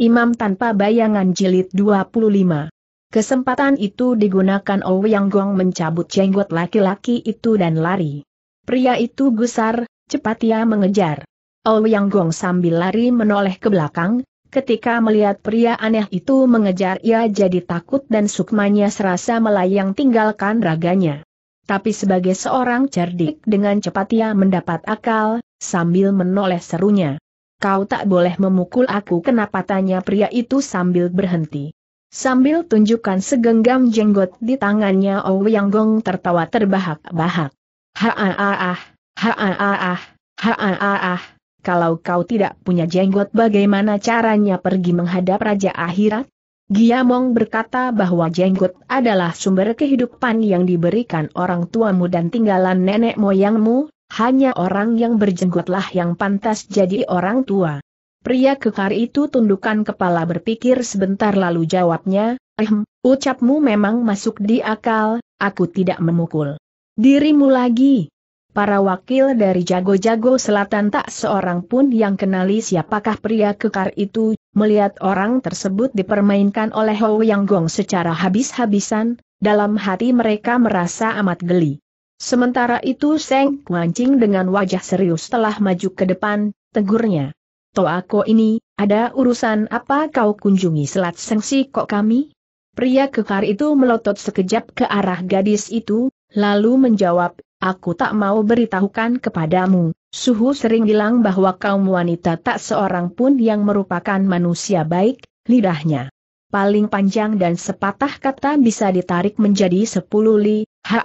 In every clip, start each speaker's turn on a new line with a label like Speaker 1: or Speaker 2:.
Speaker 1: Imam tanpa bayangan jilid 25. Kesempatan itu digunakan Ouyang Gong mencabut jenggot laki-laki itu dan lari. Pria itu gusar, cepat ia mengejar. Ouyang Gong sambil lari menoleh ke belakang, ketika melihat pria aneh itu mengejar ia jadi takut dan sukmanya serasa melayang tinggalkan raganya. Tapi sebagai seorang cerdik dengan cepat ia mendapat akal, sambil menoleh serunya. Kau tak boleh memukul aku kenapa tanya pria itu sambil berhenti. Sambil tunjukkan segenggam jenggot di tangannya Ouyang Gong tertawa terbahak-bahak. Ha-ah-ah, ha-ah-ah, ha-ah-ah, kalau kau tidak punya jenggot bagaimana caranya pergi menghadap Raja Akhirat? Giamong berkata bahwa jenggot adalah sumber kehidupan yang diberikan orang tuamu dan tinggalan nenek moyangmu, hanya orang yang berjenggotlah yang pantas jadi orang tua. Pria kekar itu tundukkan kepala berpikir sebentar lalu jawabnya, Ehm, ucapmu memang masuk di akal, aku tidak memukul. Dirimu lagi. Para wakil dari jago-jago selatan tak seorang pun yang kenali siapakah pria kekar itu, melihat orang tersebut dipermainkan oleh Hou Yang Gong secara habis-habisan, dalam hati mereka merasa amat geli. Sementara itu Seng Wancing dengan wajah serius telah maju ke depan, tegurnya. Toako ini, ada urusan apa kau kunjungi selat sengsi kok kami? Pria kekar itu melotot sekejap ke arah gadis itu, lalu menjawab, aku tak mau beritahukan kepadamu. Suhu sering bilang bahwa kaum wanita tak seorang pun yang merupakan manusia baik, lidahnya. Paling panjang dan sepatah kata bisa ditarik menjadi sepuluh li, ha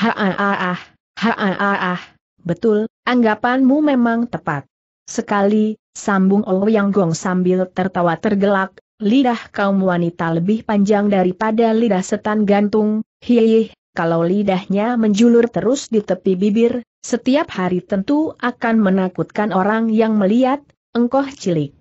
Speaker 1: ha ah, ah ah, betul, anggapanmu memang tepat. Sekali, sambung oh Yang Gong sambil tertawa tergelak, lidah kaum wanita lebih panjang daripada lidah setan gantung, hiih, kalau lidahnya menjulur terus di tepi bibir, setiap hari tentu akan menakutkan orang yang melihat, engkoh cilik.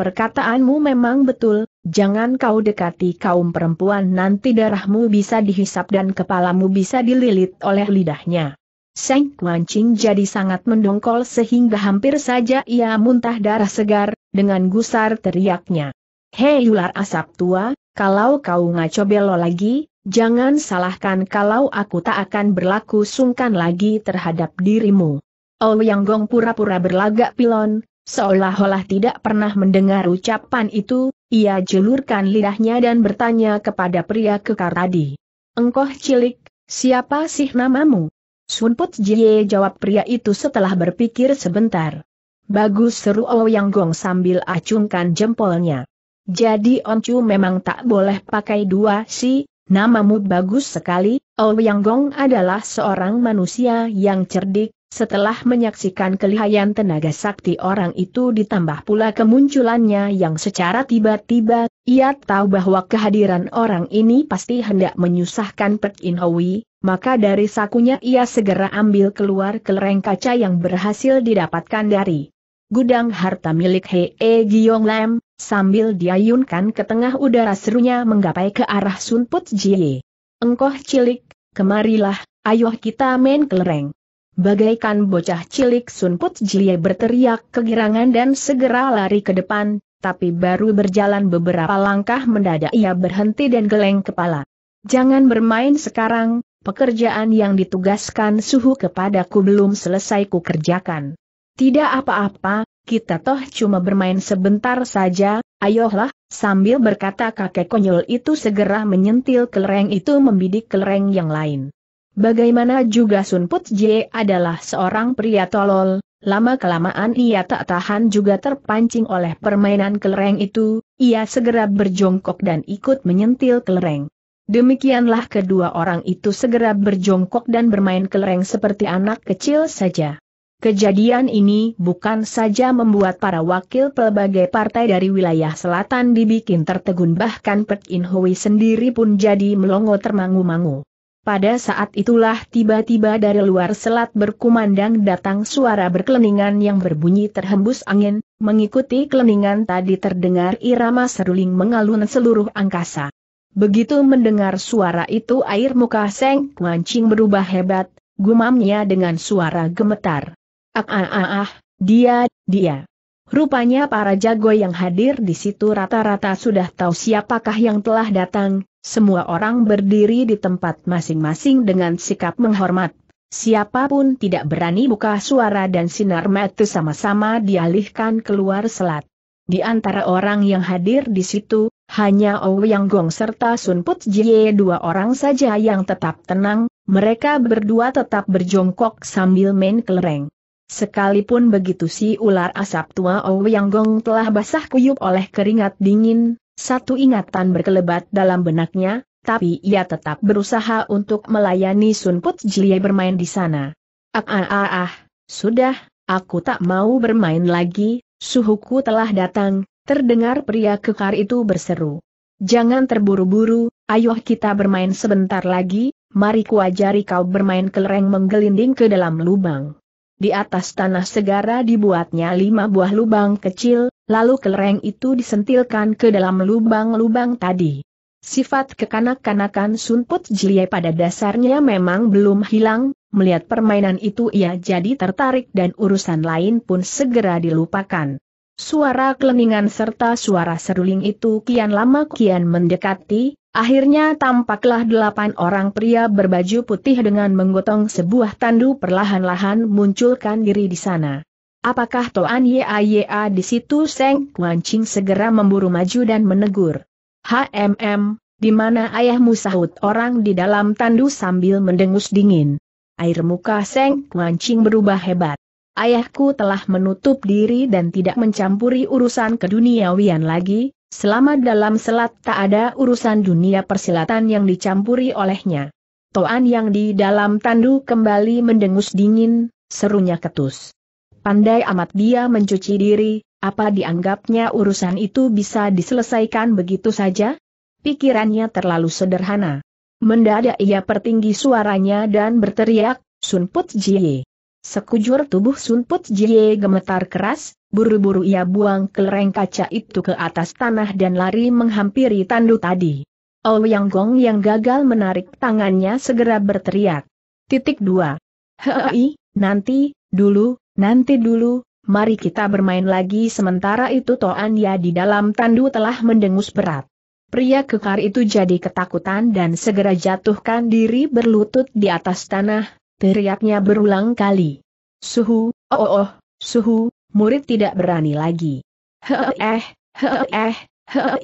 Speaker 1: Perkataanmu memang betul, Jangan kau dekati kaum perempuan nanti darahmu bisa dihisap dan kepalamu bisa dililit oleh lidahnya. Seng Kuan Ching jadi sangat mendongkol sehingga hampir saja ia muntah darah segar, dengan gusar teriaknya. Hei ular asap tua, kalau kau ngaco belo lagi, jangan salahkan kalau aku tak akan berlaku sungkan lagi terhadap dirimu. Oh, Yang Gong pura-pura berlagak pilon, seolah-olah tidak pernah mendengar ucapan itu, ia julurkan lidahnya dan bertanya kepada pria kekar tadi. Engkoh cilik, siapa sih namamu? Sunput Jie jawab pria itu setelah berpikir sebentar. Bagus seru Ouyang oh Gong sambil acungkan jempolnya. Jadi Oncu memang tak boleh pakai dua si, namamu bagus sekali, Ouyang oh Gong adalah seorang manusia yang cerdik, setelah menyaksikan kelihayan tenaga sakti orang itu ditambah pula kemunculannya yang secara tiba-tiba, ia tahu bahwa kehadiran orang ini pasti hendak menyusahkan Pek In Hui, maka dari sakunya ia segera ambil keluar kelereng kaca yang berhasil didapatkan dari gudang harta milik Hei e Giong Lam, sambil diayunkan ke tengah udara serunya menggapai ke arah Sun Put Jie. Engkoh cilik, kemarilah, ayo kita main kelereng. Bagaikan bocah cilik Sun Put Jie berteriak kegirangan dan segera lari ke depan, tapi baru berjalan beberapa langkah mendadak ia berhenti dan geleng kepala. Jangan bermain sekarang, pekerjaan yang ditugaskan suhu kepadaku belum selesai kukerjakan. Tidak apa-apa, kita toh cuma bermain sebentar saja, ayolah, sambil berkata kakek konyol itu segera menyentil kelereng itu membidik kelereng yang lain. Bagaimana juga Sun Put Jie adalah seorang pria tolol, lama-kelamaan ia tak tahan juga terpancing oleh permainan kelereng itu, ia segera berjongkok dan ikut menyentil kelereng. Demikianlah kedua orang itu segera berjongkok dan bermain kelereng seperti anak kecil saja. Kejadian ini bukan saja membuat para wakil pelbagai partai dari wilayah selatan dibikin tertegun bahkan Pek In Hui sendiri pun jadi melongo termangu-mangu. Pada saat itulah tiba-tiba dari luar selat berkumandang datang suara berkeleningan yang berbunyi terhembus angin, mengikuti keleningan tadi terdengar irama seruling mengalun seluruh angkasa. Begitu mendengar suara itu air muka Seng Kuancing berubah hebat, gumamnya dengan suara gemetar. Ah ah ah ah, dia, dia. Rupanya para jago yang hadir di situ rata-rata sudah tahu siapakah yang telah datang, semua orang berdiri di tempat masing-masing dengan sikap menghormat. Siapapun tidak berani buka suara dan sinar mata sama-sama dialihkan keluar selat. Di antara orang yang hadir di situ, hanya Ouyang Gong serta Sun Put Jie dua orang saja yang tetap tenang, mereka berdua tetap berjongkok sambil main kelereng. Sekalipun begitu si ular asap tua Ouyang Gong telah basah kuyup oleh keringat dingin, satu ingatan berkelebat dalam benaknya, tapi ia tetap berusaha untuk melayani Sun Put Jie bermain di sana. Ah ah ah ah, sudah, aku tak mau bermain lagi, suhuku telah datang, terdengar pria kekar itu berseru. Jangan terburu-buru, ayo kita bermain sebentar lagi, mari kuajari kau bermain kelereng menggelinding ke dalam lubang. Di atas tanah segara dibuatnya lima buah lubang kecil, Lalu kelereng itu disentilkan ke dalam lubang-lubang tadi. Sifat kekanak-kanakan Sunput Jilie pada dasarnya memang belum hilang, melihat permainan itu ia jadi tertarik dan urusan lain pun segera dilupakan. Suara keleningan serta suara seruling itu kian lama kian mendekati, akhirnya tampaklah delapan orang pria berbaju putih dengan menggotong sebuah tandu perlahan-lahan munculkan diri di sana. Apakah Toan Yaya di situ Seng Kuancing Ching segera memburu maju dan menegur. HMM, di mana ayahmu sahut orang di dalam tandu sambil mendengus dingin. Air muka Seng Kuan Ching berubah hebat. Ayahku telah menutup diri dan tidak mencampuri urusan keduniawian lagi, selama dalam selat tak ada urusan dunia persilatan yang dicampuri olehnya. Toan yang di dalam tandu kembali mendengus dingin, serunya ketus. Pandai amat dia mencuci diri, apa dianggapnya urusan itu bisa diselesaikan begitu saja? Pikirannya terlalu sederhana. Mendadak ia pertinggi suaranya dan berteriak, Sun Put Jie. Sekujur tubuh Sun Put Jie gemetar keras, buru-buru ia buang kelereng kaca itu ke atas tanah dan lari menghampiri tandu tadi. Ouyang Gong yang gagal menarik tangannya segera berteriak. Titik dua. Hei, nanti, dulu, Nanti dulu, mari kita bermain lagi sementara itu Toan Ya di dalam tandu telah mendengus berat. Pria kekar itu jadi ketakutan dan segera jatuhkan diri berlutut di atas tanah, teriaknya berulang kali. Suhu, oh oh, oh suhu, murid tidak berani lagi. Heh eh, heh eh,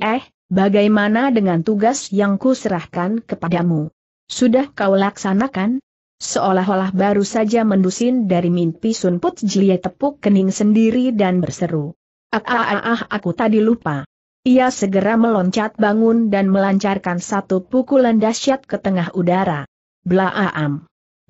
Speaker 1: eh, bagaimana dengan tugas yang kuserahkan kepadamu? Sudah kau laksanakan? seolah-olah baru saja mendusin dari mimpi Sun Put Jie tepuk kening sendiri dan berseru. Ah, ah, ah, ah aku tadi lupa. Ia segera meloncat bangun dan melancarkan satu pukulan dahsyat ke tengah udara. Blaam. Ah,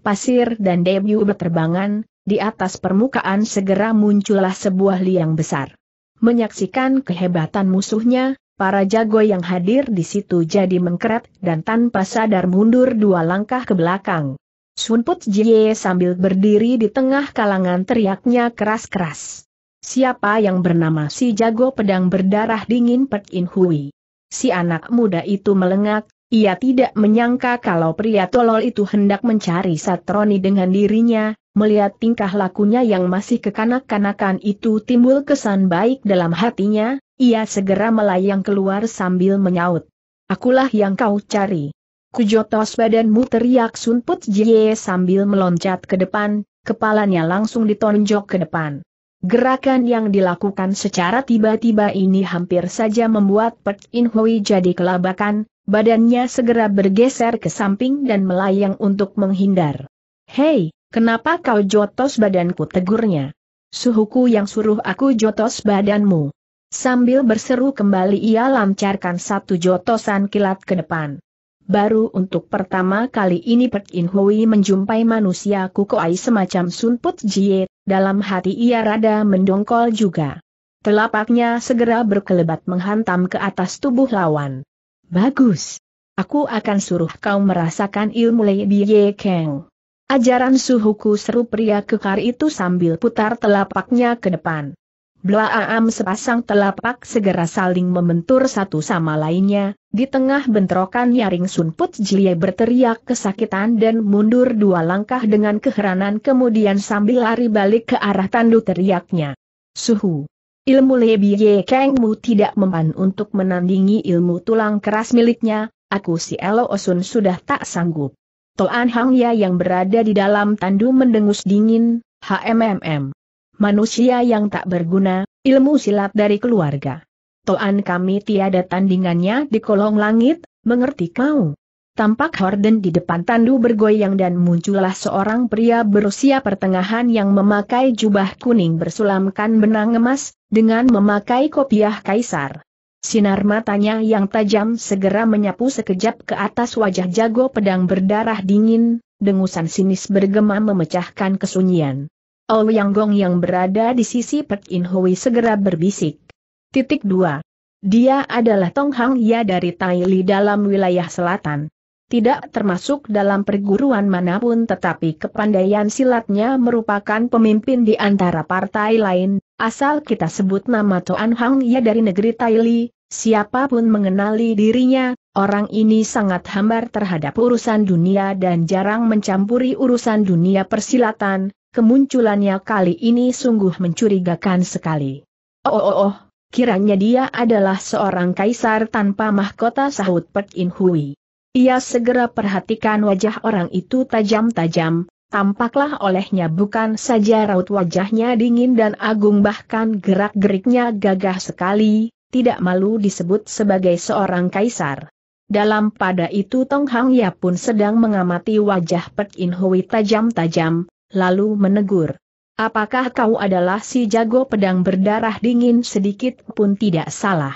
Speaker 1: Pasir dan debu berterbangan, di atas permukaan segera muncullah sebuah liang besar. Menyaksikan kehebatan musuhnya, para jago yang hadir di situ jadi mengkeret dan tanpa sadar mundur dua langkah ke belakang. Sunput Jie sambil berdiri di tengah kalangan teriaknya keras-keras. Siapa yang bernama si jago pedang berdarah dingin Pek In Hui? Si anak muda itu melengak, ia tidak menyangka kalau pria tolol itu hendak mencari Satroni dengan dirinya, melihat tingkah lakunya yang masih kekanak-kanakan itu timbul kesan baik dalam hatinya, ia segera melayang keluar sambil menyaut. Akulah yang kau cari. Kujotos badanmu teriak Sun Put Jie sambil meloncat ke depan, kepalanya langsung ditonjok ke depan. Gerakan yang dilakukan secara tiba-tiba ini hampir saja membuat Pek In Hui jadi kelabakan, badannya segera bergeser ke samping dan melayang untuk menghindar. Hei, kenapa kau jotos badanku tegurnya? Suhuku yang suruh aku jotos badanmu. Sambil berseru kembali ia lancarkan satu jotosan kilat ke depan. Baru untuk pertama kali ini Pek In Hui menjumpai manusia kukoai semacam Sun Put Jie, dalam hati ia rada mendongkol juga. Telapaknya segera berkelebat menghantam ke atas tubuh lawan. Bagus. Aku akan suruh kau merasakan ilmu Lei Bie Keng. Ajaran suhuku seru pria kekar itu sambil putar telapaknya ke depan. Blaam sepasang telapak segera saling membentur satu sama lainnya, di tengah bentrokan Yaring sunput Put berteriak kesakitan dan mundur dua langkah dengan keheranan kemudian sambil lari balik ke arah tandu teriaknya. Suhu! Ilmu Lebi Kengmu tidak mempan untuk menandingi ilmu tulang keras miliknya, aku si Elo Osun sudah tak sanggup. Toan hangya yang berada di dalam tandu mendengus dingin, HMMM manusia yang tak berguna, ilmu silat dari keluarga. Toan kami tiada tandingannya di kolong langit, mengerti kau? Tampak horden di depan tandu bergoyang dan muncullah seorang pria berusia pertengahan yang memakai jubah kuning bersulamkan benang emas, dengan memakai kopiah kaisar. Sinar matanya yang tajam segera menyapu sekejap ke atas wajah jago pedang berdarah dingin, dengusan sinis bergema memecahkan kesunyian. Ouyang Gong yang berada di sisi Pek In Hui segera berbisik. Titik 2. Dia adalah Tong Hang Ya dari Li dalam wilayah selatan. Tidak termasuk dalam perguruan manapun tetapi kepandaian silatnya merupakan pemimpin di antara partai lain, asal kita sebut nama Toan Hang Ya dari negeri Li, siapapun mengenali dirinya, orang ini sangat hambar terhadap urusan dunia dan jarang mencampuri urusan dunia persilatan, kemunculannya kali ini sungguh mencurigakan sekali. Oh oh oh, kiranya dia adalah seorang kaisar tanpa mahkota sahut Pek In Hui. Ia segera perhatikan wajah orang itu tajam-tajam, tampaklah olehnya bukan saja raut wajahnya dingin dan agung bahkan gerak-geriknya gagah sekali, tidak malu disebut sebagai seorang kaisar. Dalam pada itu Tong Hang Ya pun sedang mengamati wajah Pek In Hui tajam-tajam, lalu menegur. Apakah kau adalah si jago pedang berdarah dingin sedikit pun tidak salah?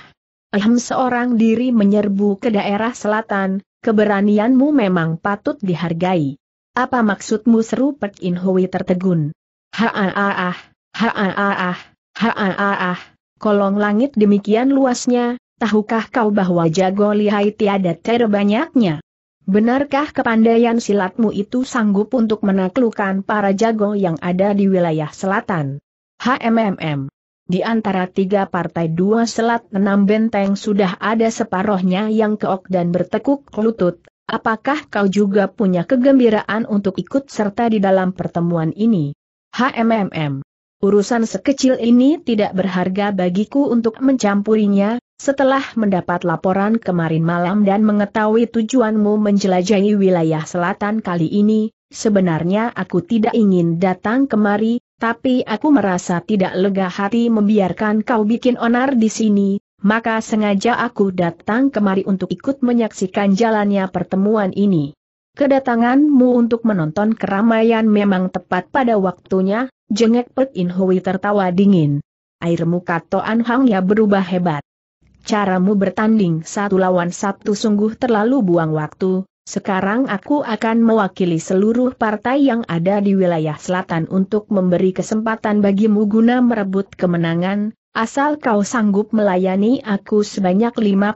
Speaker 1: Ehem seorang diri menyerbu ke daerah selatan, keberanianmu memang patut dihargai. Apa maksudmu seru Pek In Hui tertegun? Ha-ah-ah, ha-ah-ah, ha-ah-ah, kolong langit demikian luasnya, tahukah kau bahwa jago lihai tiada terbanyaknya? Benarkah kepandaian silatmu itu sanggup untuk menaklukkan para jago yang ada di wilayah selatan? HMMM. Di antara tiga partai dua selat enam benteng sudah ada separohnya yang keok dan bertekuk lutut. Apakah kau juga punya kegembiraan untuk ikut serta di dalam pertemuan ini? HMMM. Urusan sekecil ini tidak berharga bagiku untuk mencampurinya, setelah mendapat laporan kemarin malam dan mengetahui tujuanmu menjelajahi wilayah selatan kali ini, sebenarnya aku tidak ingin datang kemari, tapi aku merasa tidak lega hati membiarkan kau bikin onar di sini, maka sengaja aku datang kemari untuk ikut menyaksikan jalannya pertemuan ini. Kedatanganmu untuk menonton keramaian memang tepat pada waktunya, jengek Pek In Hui tertawa dingin. Air muka Toan Hang ya berubah hebat caramu bertanding satu lawan satu sungguh terlalu buang waktu, sekarang aku akan mewakili seluruh partai yang ada di wilayah selatan untuk memberi kesempatan bagimu guna merebut kemenangan, asal kau sanggup melayani aku sebanyak 50.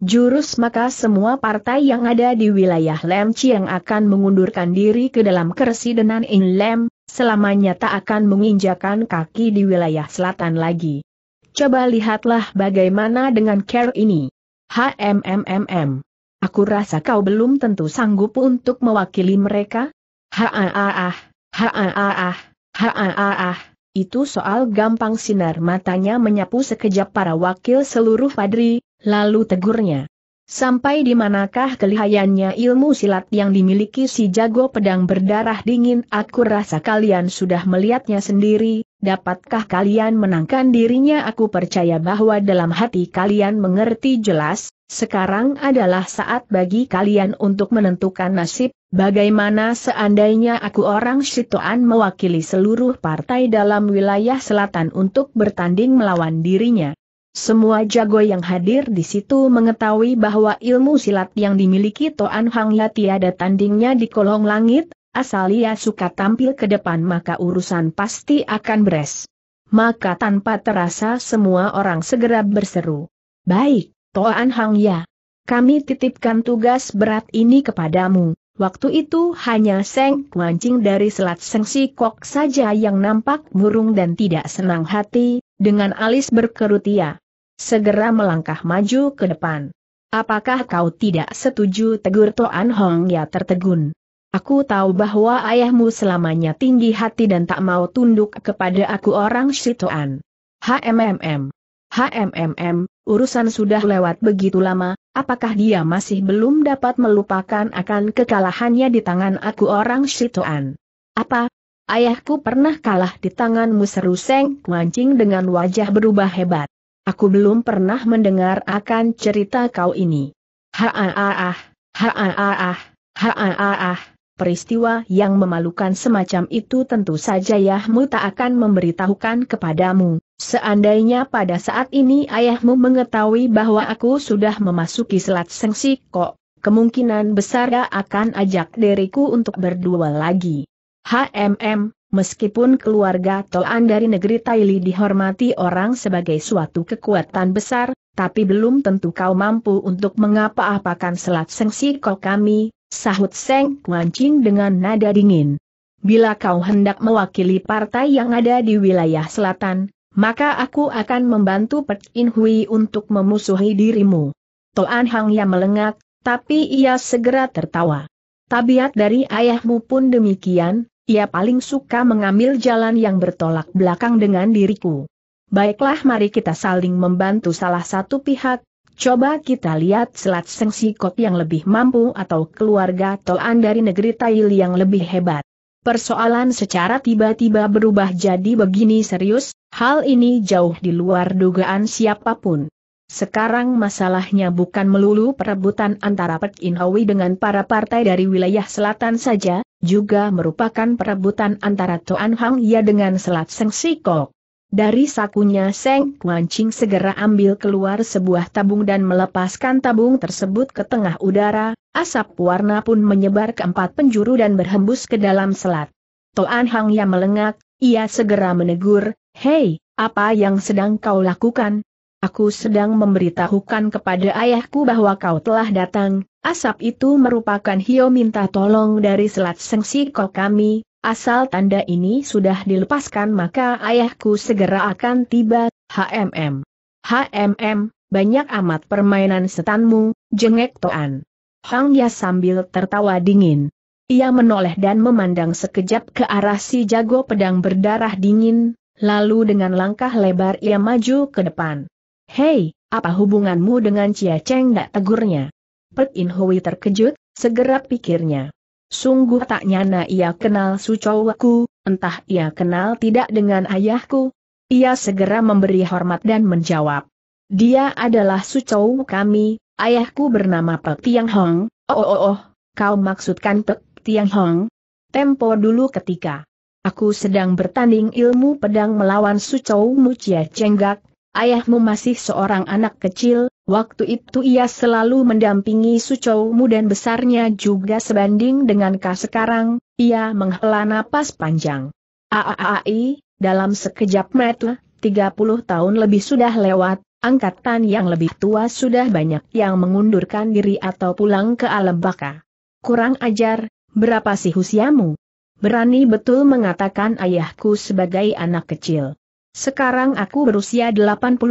Speaker 1: Jurus maka semua partai yang ada di wilayah Lem Chiang akan mengundurkan diri ke dalam keresidenan In Lem, selamanya tak akan menginjakan kaki di wilayah selatan lagi. Coba lihatlah bagaimana dengan care ini. HMMMM. Aku rasa kau belum tentu sanggup untuk mewakili mereka? Haaah, haaah, haaah. Itu soal gampang sinar matanya menyapu sekejap para wakil seluruh padri, lalu tegurnya. Sampai di manakah kelihayannya ilmu silat yang dimiliki si jago pedang berdarah dingin aku rasa kalian sudah melihatnya sendiri, Dapatkah kalian menangkan dirinya? Aku percaya bahwa dalam hati kalian mengerti jelas, sekarang adalah saat bagi kalian untuk menentukan nasib, bagaimana seandainya aku orang Sitoan mewakili seluruh partai dalam wilayah selatan untuk bertanding melawan dirinya. Semua jago yang hadir di situ mengetahui bahwa ilmu silat yang dimiliki Toan Hang Ya ada tandingnya di kolong langit, asal ia suka tampil ke depan maka urusan pasti akan beres. Maka tanpa terasa semua orang segera berseru. Baik, Toan Hang Ya. Kami titipkan tugas berat ini kepadamu. Waktu itu hanya Seng Kuancing dari Selat Seng Kok saja yang nampak murung dan tidak senang hati, dengan alis berkerut ia. Segera melangkah maju ke depan. Apakah kau tidak setuju tegur Toan Hong ya tertegun? Aku tahu bahwa ayahmu selamanya tinggi hati dan tak mau tunduk kepada aku orang Shitoan. HMMM. HMMM, urusan sudah lewat begitu lama, apakah dia masih belum dapat melupakan akan kekalahannya di tangan aku orang Shitoan? Apa? Ayahku pernah kalah di tanganmu seru Seng mancing dengan wajah berubah hebat. Aku belum pernah mendengar akan cerita kau ini. Ha ah ah ah, ha ah ah ah, ha ah ah ah peristiwa yang memalukan semacam itu tentu saja ayahmu tak akan memberitahukan kepadamu. Seandainya pada saat ini ayahmu mengetahui bahwa aku sudah memasuki selat sengsi kok, kemungkinan besar dia akan ajak diriku untuk berdua lagi. HMM, meskipun keluarga Toan dari negeri Taili dihormati orang sebagai suatu kekuatan besar, tapi belum tentu kau mampu untuk mengapa-apakan selat sengsi kok kami, Sahut Seng Kuancing dengan nada dingin. Bila kau hendak mewakili partai yang ada di wilayah selatan, maka aku akan membantu Pek In Hui untuk memusuhi dirimu. Toan Hang yang melengak, tapi ia segera tertawa. Tabiat dari ayahmu pun demikian, ia paling suka mengambil jalan yang bertolak belakang dengan diriku. Baiklah mari kita saling membantu salah satu pihak, Coba kita lihat Selat Sengsi kot yang lebih mampu atau keluarga Toan dari negeri Tail yang lebih hebat. Persoalan secara tiba-tiba berubah jadi begini serius, hal ini jauh di luar dugaan siapapun. Sekarang masalahnya bukan melulu perebutan antara Pek In dengan para partai dari wilayah selatan saja, juga merupakan perebutan antara Toan Hang Ya dengan Selat Sengsi Kok. Dari sakunya Seng Kuan Ching segera ambil keluar sebuah tabung dan melepaskan tabung tersebut ke tengah udara, asap warna pun menyebar ke empat penjuru dan berhembus ke dalam selat. Toan Hang yang melengak, ia segera menegur, Hei, apa yang sedang kau lakukan? Aku sedang memberitahukan kepada ayahku bahwa kau telah datang, Asap itu merupakan Hio minta tolong dari selat Sengsi kau kami, Asal tanda ini sudah dilepaskan maka ayahku segera akan tiba, HMM. HMM, banyak amat permainan setanmu, jengek Toan. Hang ya sambil tertawa dingin. Ia menoleh dan memandang sekejap ke arah si jago pedang berdarah dingin, lalu dengan langkah lebar ia maju ke depan. Hei, apa hubunganmu dengan Cia Cheng dak tegurnya? Pek In Hui terkejut, segera pikirnya. Sungguh tak nyana ia kenal sucowaku, entah ia kenal tidak dengan ayahku. Ia segera memberi hormat dan menjawab. Dia adalah sucow kami, ayahku bernama Pek Tiang Hong, oh oh oh, kau maksudkan Pek Tiang Hong? Tempo dulu ketika aku sedang bertanding ilmu pedang melawan sucow Mucia Cenggak, ayahmu masih seorang anak kecil, Waktu itu ia selalu mendampingi Sucou dan besarnya juga sebanding dengan Ka sekarang, ia menghela napas panjang. Aaai, dalam sekejap mata, 30 tahun lebih sudah lewat, angkatan yang lebih tua sudah banyak yang mengundurkan diri atau pulang ke alam baka. Kurang ajar, berapa sih usiamu? Berani betul mengatakan ayahku sebagai anak kecil. Sekarang aku berusia 88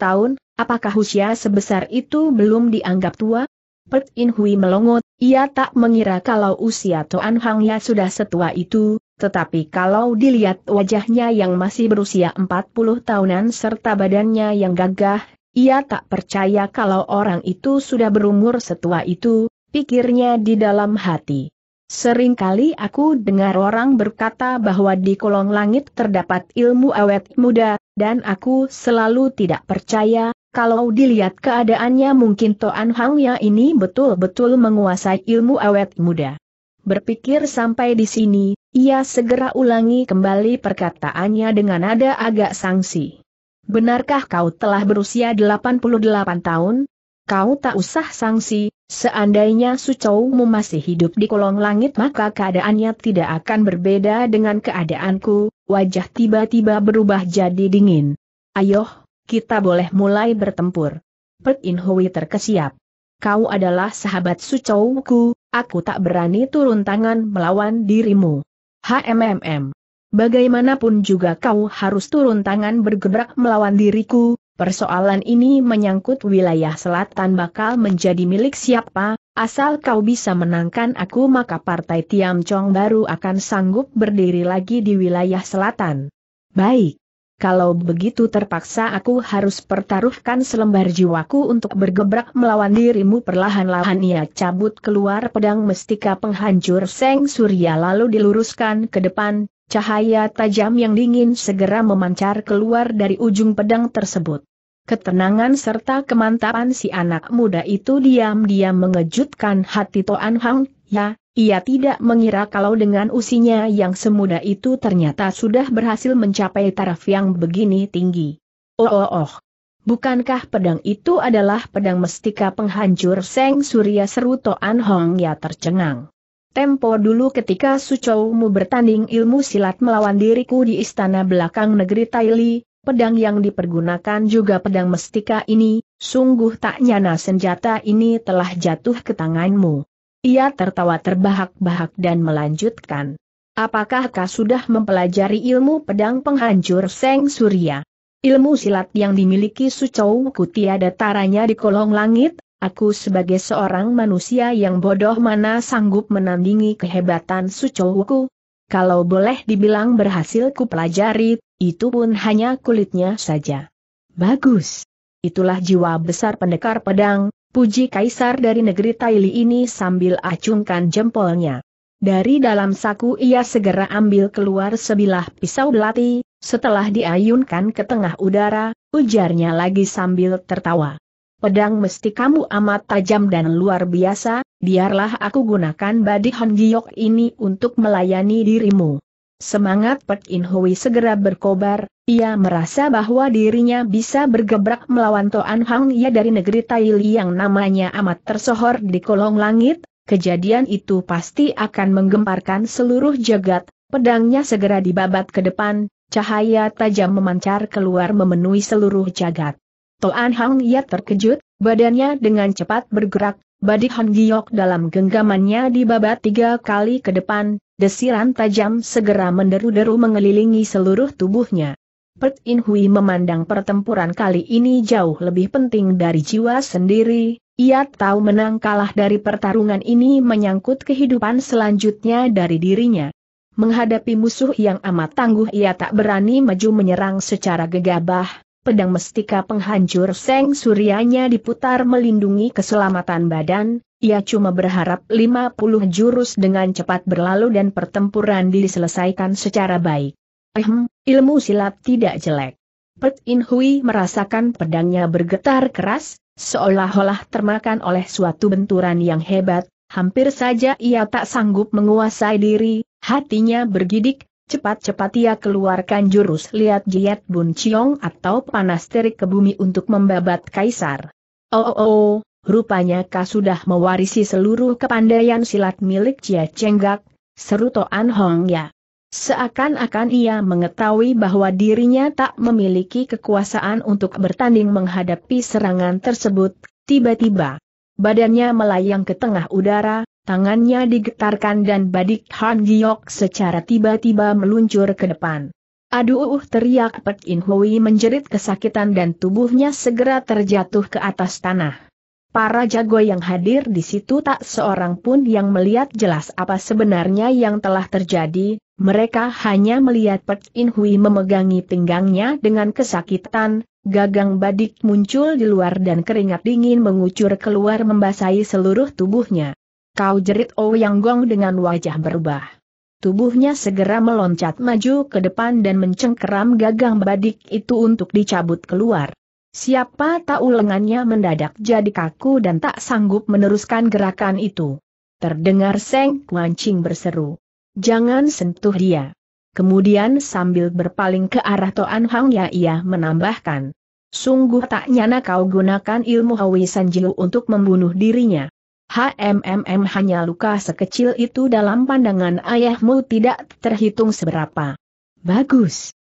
Speaker 1: tahun, Apakah usia sebesar itu belum dianggap tua? Pert In Hui melongot, ia tak mengira kalau usia Toan Hang Ya sudah setua itu, tetapi kalau dilihat wajahnya yang masih berusia 40 tahunan serta badannya yang gagah, ia tak percaya kalau orang itu sudah berumur setua itu, pikirnya di dalam hati. Seringkali aku dengar orang berkata bahwa di kolong langit terdapat ilmu awet muda, dan aku selalu tidak percaya, kalau dilihat keadaannya mungkin Toan Hang yang ini betul-betul menguasai ilmu awet muda. Berpikir sampai di sini, ia segera ulangi kembali perkataannya dengan nada agak sangsi. Benarkah kau telah berusia 88 tahun? Kau tak usah sangsi, seandainya sucoumu masih hidup di kolong langit maka keadaannya tidak akan berbeda dengan keadaanku, wajah tiba-tiba berubah jadi dingin. Ayoh, kita boleh mulai bertempur. Pek In Hui terkesiap. Kau adalah sahabat sucowku, aku tak berani turun tangan melawan dirimu. HMMM. Bagaimanapun juga kau harus turun tangan bergerak melawan diriku, persoalan ini menyangkut wilayah selatan bakal menjadi milik siapa, asal kau bisa menangkan aku maka partai Tiam Chong baru akan sanggup berdiri lagi di wilayah selatan. Baik kalau begitu terpaksa aku harus pertaruhkan selembar jiwaku untuk bergebrak melawan dirimu perlahan-lahan ia cabut keluar pedang mestika penghancur seng surya lalu diluruskan ke depan, cahaya tajam yang dingin segera memancar keluar dari ujung pedang tersebut. Ketenangan serta kemantapan si anak muda itu diam-diam mengejutkan hati Toan Hang, ya, ia tidak mengira kalau dengan usianya yang semuda itu ternyata sudah berhasil mencapai taraf yang begini tinggi. Oh oh oh. Bukankah pedang itu adalah pedang mestika penghancur Seng Surya seru Toan Hong ya tercengang. Tempo dulu ketika Sucoumu bertanding ilmu silat melawan diriku di istana belakang negeri Taili, pedang yang dipergunakan juga pedang mestika ini, sungguh tak nyana senjata ini telah jatuh ke tanganmu. Ia tertawa terbahak-bahak dan melanjutkan. Apakah kau sudah mempelajari ilmu pedang penghancur Seng Surya? Ilmu silat yang dimiliki ku tiada taranya di kolong langit, aku sebagai seorang manusia yang bodoh mana sanggup menandingi kehebatan ku. Kalau boleh dibilang berhasil ku pelajari, itu pun hanya kulitnya saja. Bagus. Itulah jiwa besar pendekar pedang, Puji kaisar dari negeri Taili ini sambil acungkan jempolnya. Dari dalam saku ia segera ambil keluar sebilah pisau belati, setelah diayunkan ke tengah udara, ujarnya lagi sambil tertawa. Pedang mesti kamu amat tajam dan luar biasa, biarlah aku gunakan badi Hongiok ini untuk melayani dirimu. Semangat Pek In Hui segera berkobar, ia merasa bahwa dirinya bisa bergebrak melawan Toan Hang Ya dari negeri Taili yang namanya amat tersohor di kolong langit, kejadian itu pasti akan menggemparkan seluruh jagat, pedangnya segera dibabat ke depan, cahaya tajam memancar keluar memenuhi seluruh jagat. Toan Hang Ya terkejut, badannya dengan cepat bergerak, Badik Han Giok dalam genggamannya dibabat tiga kali ke depan, Desiran tajam segera menderu-deru mengelilingi seluruh tubuhnya. Pert In Hui memandang pertempuran kali ini jauh lebih penting dari jiwa sendiri, ia tahu menang kalah dari pertarungan ini menyangkut kehidupan selanjutnya dari dirinya. Menghadapi musuh yang amat tangguh ia tak berani maju menyerang secara gegabah, pedang mestika penghancur seng surianya diputar melindungi keselamatan badan, ia cuma berharap 50 jurus dengan cepat berlalu dan pertempuran diselesaikan secara baik. Ehm, ilmu silat tidak jelek. Pet In Hui merasakan pedangnya bergetar keras, seolah-olah termakan oleh suatu benturan yang hebat, hampir saja ia tak sanggup menguasai diri, hatinya bergidik, Cepat-cepat ia keluarkan jurus lihat jiat bun ciong atau panas terik ke bumi untuk membabat kaisar. Oh oh oh, rupanya kau sudah mewarisi seluruh kepandaian silat milik Jia Chenggak, seru Toan Hong Ya. Seakan-akan ia mengetahui bahwa dirinya tak memiliki kekuasaan untuk bertanding menghadapi serangan tersebut, tiba-tiba badannya melayang ke tengah udara, tangannya digetarkan dan badik Han Giok secara tiba-tiba meluncur ke depan. Aduh uh, teriak Pek In Hui menjerit kesakitan dan tubuhnya segera terjatuh ke atas tanah. Para jago yang hadir di situ tak seorang pun yang melihat jelas apa sebenarnya yang telah terjadi, mereka hanya melihat Pek In Hui memegangi pinggangnya dengan kesakitan, gagang badik muncul di luar dan keringat dingin mengucur keluar membasahi seluruh tubuhnya. Kau jerit Ouyang Gong dengan wajah berubah. Tubuhnya segera meloncat maju ke depan dan mencengkeram gagang badik itu untuk dicabut keluar. Siapa tahu lengannya mendadak jadi kaku dan tak sanggup meneruskan gerakan itu. Terdengar Seng Kuancing berseru. Jangan sentuh dia. Kemudian sambil berpaling ke arah Toan Hang Ya ia menambahkan. Sungguh tak nyana kau gunakan ilmu Hawi Sanjiu untuk membunuh dirinya. HMMM hanya luka sekecil itu dalam pandangan ayahmu tidak terhitung seberapa. Bagus.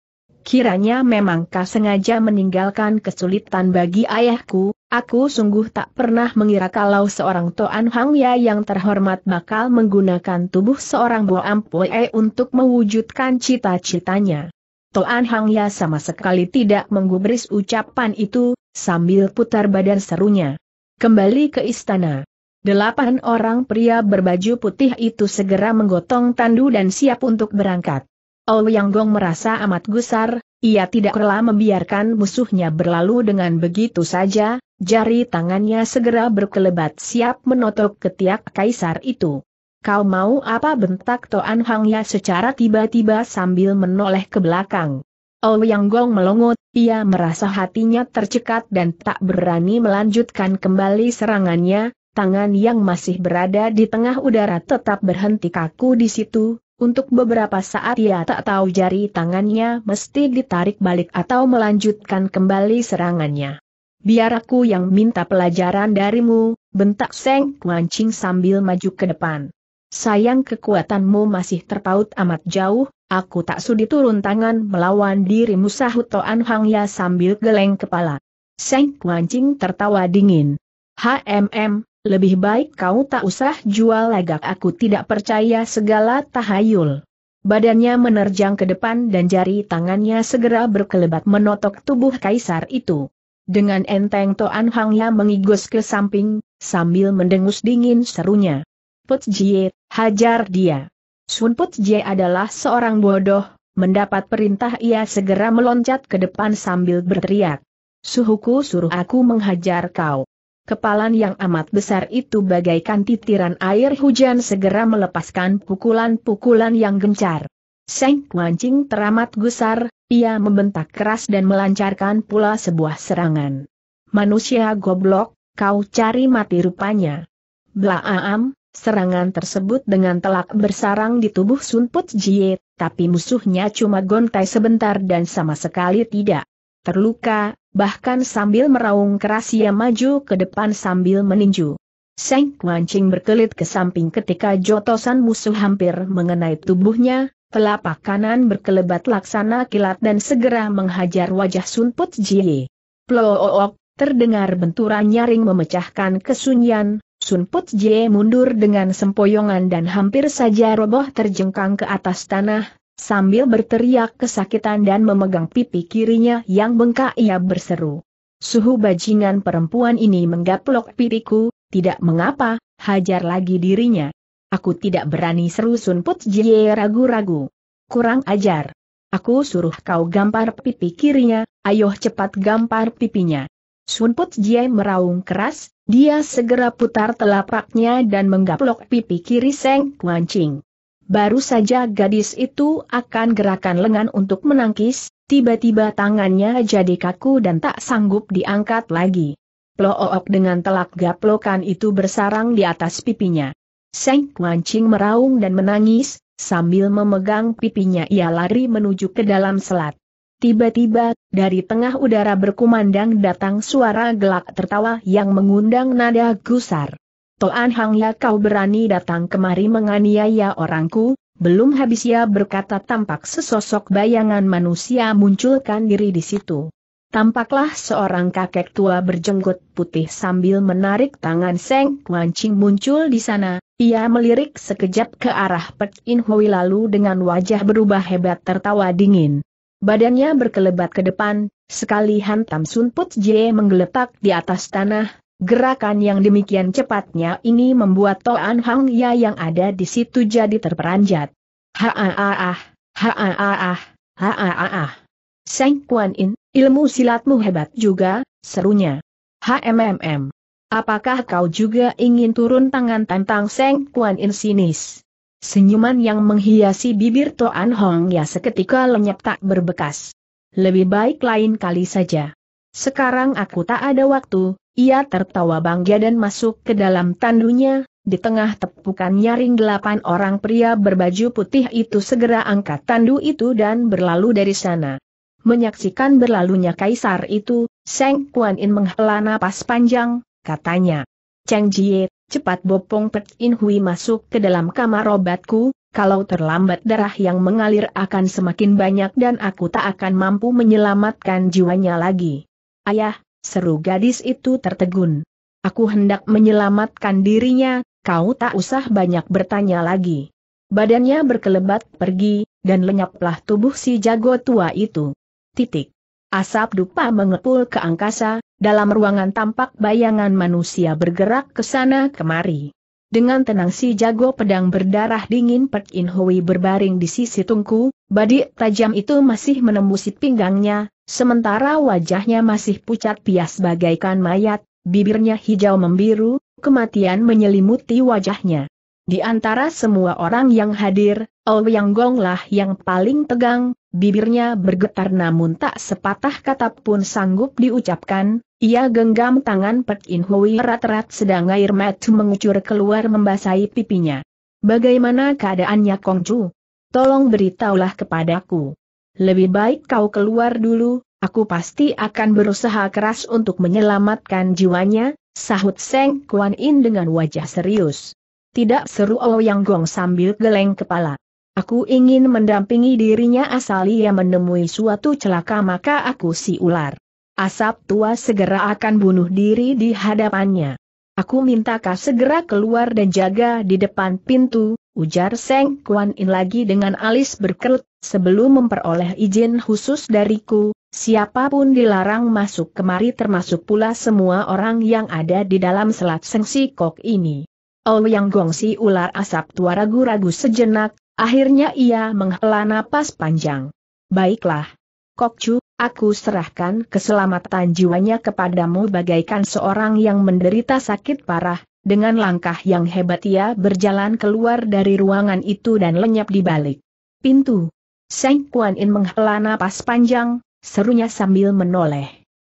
Speaker 1: Kiranya memang kau sengaja meninggalkan kesulitan bagi ayahku, aku sungguh tak pernah mengira kalau seorang Toan Hang Ya yang terhormat bakal menggunakan tubuh seorang Bo Ampoe untuk mewujudkan cita-citanya. Toan Hang Ya sama sekali tidak menggubris ucapan itu, sambil putar badan serunya. Kembali ke istana. Delapan orang pria berbaju putih itu segera menggotong tandu dan siap untuk berangkat. Ouyang Gong merasa amat gusar, ia tidak rela membiarkan musuhnya berlalu dengan begitu saja, jari tangannya segera berkelebat siap menotok ketiak kaisar itu. Kau mau apa bentak Toan ya? secara tiba-tiba sambil menoleh ke belakang. Ouyang Gong melongot, ia merasa hatinya tercekat dan tak berani melanjutkan kembali serangannya, tangan yang masih berada di tengah udara tetap berhenti kaku di situ, untuk beberapa saat ia tak tahu jari tangannya mesti ditarik balik atau melanjutkan kembali serangannya. Biar aku yang minta pelajaran darimu, bentak Seng Kuancing sambil maju ke depan. Sayang kekuatanmu masih terpaut amat jauh, aku tak sudi turun tangan melawan dirimu sahut Toan Hang Ya sambil geleng kepala. Seng Kuancing tertawa dingin. HMM, lebih baik kau tak usah jual lagak aku tidak percaya segala tahayul. Badannya menerjang ke depan dan jari tangannya segera berkelebat menotok tubuh kaisar itu. Dengan enteng Toan Hangya mengigus ke samping, sambil mendengus dingin serunya. Put Jie, hajar dia. Sun Put Jie adalah seorang bodoh, mendapat perintah ia segera meloncat ke depan sambil berteriak. Suhuku suruh aku menghajar kau. Kepalan yang amat besar itu bagaikan titiran air hujan segera melepaskan pukulan-pukulan yang gencar. Seng Wancing teramat gusar, ia membentak keras dan melancarkan pula sebuah serangan. Manusia goblok, kau cari mati rupanya. Blaam, serangan tersebut dengan telak bersarang di tubuh Sunput Jie, tapi musuhnya cuma gontai sebentar dan sama sekali tidak terluka, bahkan sambil meraung keras ia maju ke depan sambil meninju. Seng Kuancing berkelit ke samping ketika jotosan musuh hampir mengenai tubuhnya, telapak kanan berkelebat laksana kilat dan segera menghajar wajah Sun Put Jie. Ploook, terdengar benturan nyaring memecahkan kesunyian, Sun Put Jie mundur dengan sempoyongan dan hampir saja roboh terjengkang ke atas tanah, Sambil berteriak kesakitan dan memegang pipi kirinya yang bengkak ia berseru. Suhu bajingan perempuan ini menggaplok pipiku, tidak mengapa, hajar lagi dirinya. Aku tidak berani seru sunput Jie ragu-ragu. Kurang ajar. Aku suruh kau gampar pipi kirinya, ayo cepat gampar pipinya. Sunput Jie meraung keras, dia segera putar telapaknya dan menggaplok pipi kiri Seng Kuancing. Baru saja gadis itu akan gerakan lengan untuk menangkis, tiba-tiba tangannya jadi kaku dan tak sanggup diangkat lagi. Plook dengan telak gaplokan itu bersarang di atas pipinya. Seng Wancing meraung dan menangis, sambil memegang pipinya ia lari menuju ke dalam selat. Tiba-tiba, dari tengah udara berkumandang datang suara gelak tertawa yang mengundang nada gusar. Toan Hang ya kau berani datang kemari menganiaya orangku, belum habis ia berkata tampak sesosok bayangan manusia munculkan diri di situ. Tampaklah seorang kakek tua berjenggot putih sambil menarik tangan Seng Ching muncul di sana, ia melirik sekejap ke arah Pek In Hui lalu dengan wajah berubah hebat tertawa dingin. Badannya berkelebat ke depan, sekali hantam Sun Put Jie menggeletak di atas tanah, Gerakan yang demikian cepatnya ini membuat Toan Hang Ya yang ada di situ jadi terperanjat. Haaah, haaah, haaah. ha Seng Kuan In, ilmu silatmu hebat juga, serunya. HMMM. Apakah kau juga ingin turun tangan tantang Seng Kuan In sinis? Senyuman yang menghiasi bibir Toan Hong Ya seketika lenyap tak berbekas. Lebih baik lain kali saja. Sekarang aku tak ada waktu, ia tertawa bangga dan masuk ke dalam tandunya, di tengah tepukan nyaring delapan orang pria berbaju putih itu segera angkat tandu itu dan berlalu dari sana. Menyaksikan berlalunya kaisar itu, Seng Kuan In menghela napas panjang, katanya. Cheng Jie, cepat bopong Pet In Hui masuk ke dalam kamar obatku, kalau terlambat darah yang mengalir akan semakin banyak dan aku tak akan mampu menyelamatkan jiwanya lagi. Ayah, seru gadis itu tertegun. Aku hendak menyelamatkan dirinya, kau tak usah banyak bertanya lagi. Badannya berkelebat pergi, dan lenyaplah tubuh si jago tua itu. Titik. Asap dupa mengepul ke angkasa, dalam ruangan tampak bayangan manusia bergerak ke sana kemari. Dengan tenang si jago pedang berdarah dingin Pek In Hui berbaring di sisi tungku, badik tajam itu masih menembusi pinggangnya, Sementara wajahnya masih pucat pias bagaikan mayat, bibirnya hijau membiru, kematian menyelimuti wajahnya. Di antara semua orang yang hadir, Ouyang oh Gong lah yang paling tegang, bibirnya bergetar namun tak sepatah kata pun sanggup diucapkan, ia genggam tangan Pek In Hui rat-rat sedang air mata mengucur keluar membasahi pipinya. Bagaimana keadaannya Kong Ju? Tolong beritahulah kepadaku lebih baik kau keluar dulu, aku pasti akan berusaha keras untuk menyelamatkan jiwanya, sahut Seng Kuan In dengan wajah serius. Tidak seru Yang Gong sambil geleng kepala. Aku ingin mendampingi dirinya asal ia menemui suatu celaka maka aku si ular. Asap tua segera akan bunuh diri di hadapannya. Aku minta kau segera keluar dan jaga di depan pintu, ujar Seng Kuan In lagi dengan alis berkerut, sebelum memperoleh izin khusus dariku, siapapun dilarang masuk kemari termasuk pula semua orang yang ada di dalam selat Seng Si Kok ini. Oh yang gongsi ular asap tua ragu-ragu sejenak, akhirnya ia menghela napas panjang. Baiklah. Kok Chu, aku serahkan keselamatan jiwanya kepadamu bagaikan seorang yang menderita sakit parah, dengan langkah yang hebat ia berjalan keluar dari ruangan itu dan lenyap di balik pintu. Seng Kuan In menghela napas panjang, serunya sambil menoleh.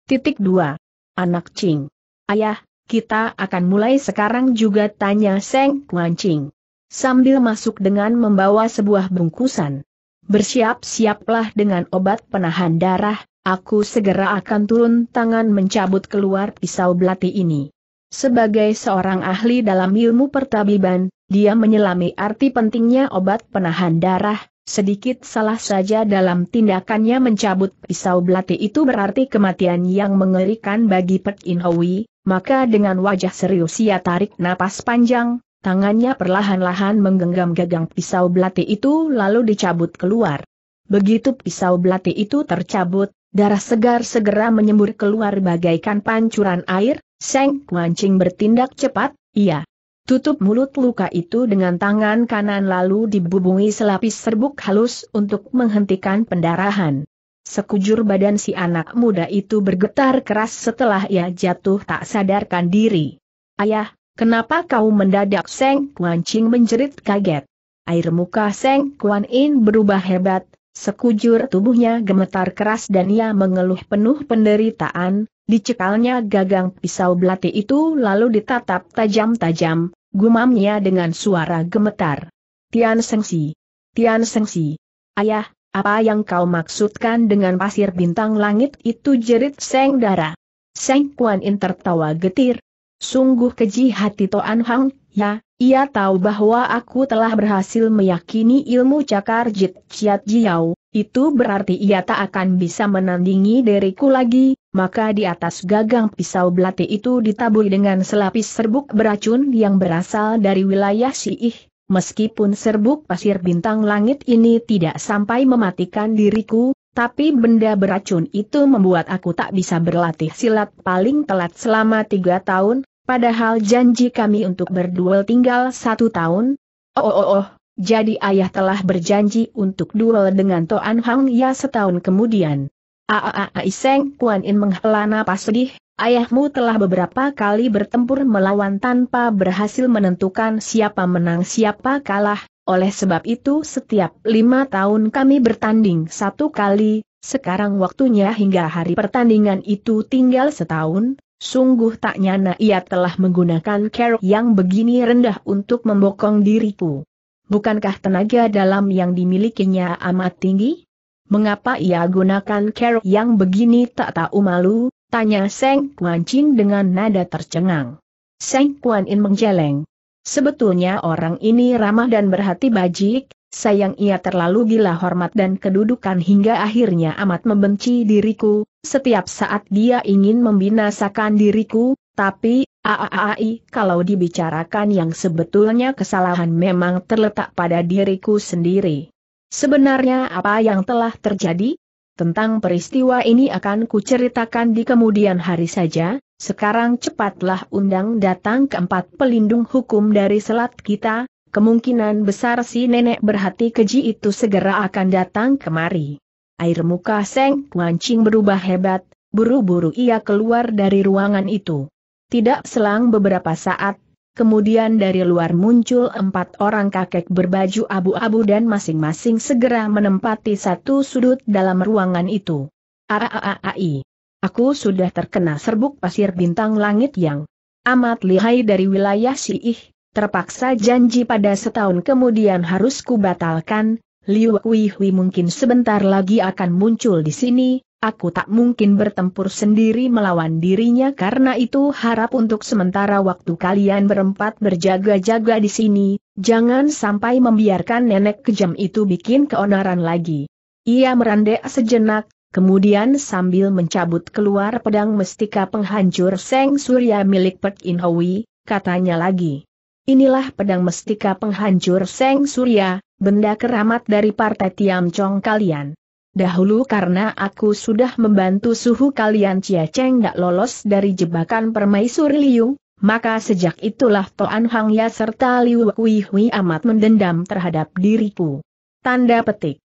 Speaker 1: Titik dua, Anak Ching. Ayah, kita akan mulai sekarang juga tanya Seng Kuan Ching. Sambil masuk dengan membawa sebuah bungkusan. Bersiap-siaplah dengan obat penahan darah, aku segera akan turun tangan mencabut keluar pisau belati ini. Sebagai seorang ahli dalam ilmu pertabiban, dia menyelami arti pentingnya obat penahan darah, sedikit salah saja dalam tindakannya mencabut pisau belati itu berarti kematian yang mengerikan bagi Pek In Hui, maka dengan wajah serius ia tarik napas panjang, tangannya perlahan-lahan menggenggam gagang pisau belati itu lalu dicabut keluar. Begitu pisau belati itu tercabut, darah segar segera menyembur keluar bagaikan pancuran air, Seng Wancing bertindak cepat, iya. Tutup mulut luka itu dengan tangan kanan lalu dibubungi selapis serbuk halus untuk menghentikan pendarahan. Sekujur badan si anak muda itu bergetar keras setelah ia jatuh tak sadarkan diri. Ayah, kenapa kau mendadak Seng Wancing menjerit kaget. Air muka Seng Kuan In berubah hebat, Sekujur tubuhnya gemetar keras dan ia mengeluh penuh penderitaan, Dicekalnya gagang pisau belati itu lalu ditatap tajam-tajam, gumamnya dengan suara gemetar. Tian Sengsi. Tian Sengsi. Ayah, apa yang kau maksudkan dengan pasir bintang langit itu jerit Seng Dara? Seng Kuan In tertawa getir. Sungguh keji hati Toan Hang, ya, ia tahu bahwa aku telah berhasil meyakini ilmu cakar Jit Chiat Jiao, itu berarti ia tak akan bisa menandingi diriku lagi, maka di atas gagang pisau belati itu ditaburi dengan selapis serbuk beracun yang berasal dari wilayah Syiih, meskipun serbuk pasir bintang langit ini tidak sampai mematikan diriku, tapi benda beracun itu membuat aku tak bisa berlatih silat paling telat selama tiga tahun, padahal janji kami untuk berduel tinggal satu tahun. Oh oh oh, oh. Jadi ayah telah berjanji untuk duel dengan Toan Hang Ya setahun kemudian. Aaaa Iseng Kuan In menghela napas sedih, ayahmu telah beberapa kali bertempur melawan tanpa berhasil menentukan siapa menang siapa kalah, oleh sebab itu setiap lima tahun kami bertanding satu kali, sekarang waktunya hingga hari pertandingan itu tinggal setahun, sungguh tak nyana ia telah menggunakan care yang begini rendah untuk membokong diriku. Bukankah tenaga dalam yang dimilikinya amat tinggi? Mengapa ia gunakan kerok yang begini tak tahu malu? Tanya Seng Kuan Ching dengan nada tercengang. Seng Kuan In menjeleng. Sebetulnya orang ini ramah dan berhati bajik, sayang ia terlalu gila hormat dan kedudukan hingga akhirnya amat membenci diriku, setiap saat dia ingin membinasakan diriku, tapi, Aaai, kalau dibicarakan yang sebetulnya kesalahan memang terletak pada diriku sendiri. Sebenarnya apa yang telah terjadi? Tentang peristiwa ini akan kuceritakan di kemudian hari saja, sekarang cepatlah undang datang keempat pelindung hukum dari selat kita, kemungkinan besar si nenek berhati keji itu segera akan datang kemari. Air muka Seng Kuancing berubah hebat, buru-buru ia keluar dari ruangan itu. Tidak selang beberapa saat, kemudian dari luar muncul empat orang kakek berbaju abu-abu dan masing-masing segera menempati satu sudut dalam ruangan itu. Aaai. Aku sudah terkena serbuk pasir bintang langit yang amat lihai dari wilayah Siih, terpaksa janji pada setahun kemudian harus kubatalkan, Liu Kui mungkin sebentar lagi akan muncul di sini, Aku tak mungkin bertempur sendiri melawan dirinya karena itu harap untuk sementara waktu kalian berempat berjaga-jaga di sini, jangan sampai membiarkan nenek kejam itu bikin keonaran lagi. Ia merandek sejenak, kemudian sambil mencabut keluar pedang mestika penghancur Seng Surya milik Pek In Hui, katanya lagi. Inilah pedang mestika penghancur Seng Surya, benda keramat dari partai Chong kalian. Dahulu karena aku sudah membantu suhu kalian Cia Cheng gak lolos dari jebakan permaisuri Liu, maka sejak itulah Toan Hang Ya serta Liu Kui Hui amat mendendam terhadap diriku. Tanda petik.